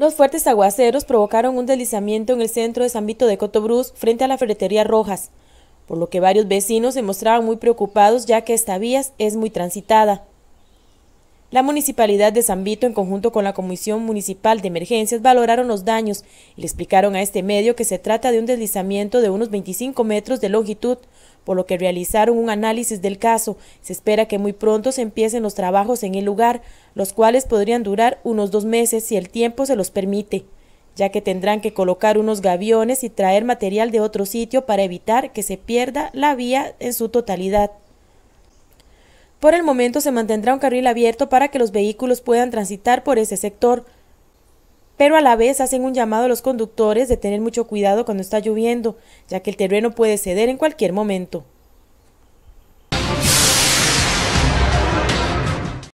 Los fuertes aguaceros provocaron un deslizamiento en el centro de San Vito de Cotobruz frente a la ferretería Rojas, por lo que varios vecinos se mostraban muy preocupados ya que esta vía es muy transitada. La Municipalidad de San Vito, en conjunto con la Comisión Municipal de Emergencias, valoraron los daños y le explicaron a este medio que se trata de un deslizamiento de unos 25 metros de longitud, por lo que realizaron un análisis del caso. Se espera que muy pronto se empiecen los trabajos en el lugar, los cuales podrían durar unos dos meses si el tiempo se los permite, ya que tendrán que colocar unos gaviones y traer material de otro sitio para evitar que se pierda la vía en su totalidad. Por el momento se mantendrá un carril abierto para que los vehículos puedan transitar por ese sector, pero a la vez hacen un llamado a los conductores de tener mucho cuidado cuando está lloviendo, ya que el terreno puede ceder en cualquier momento.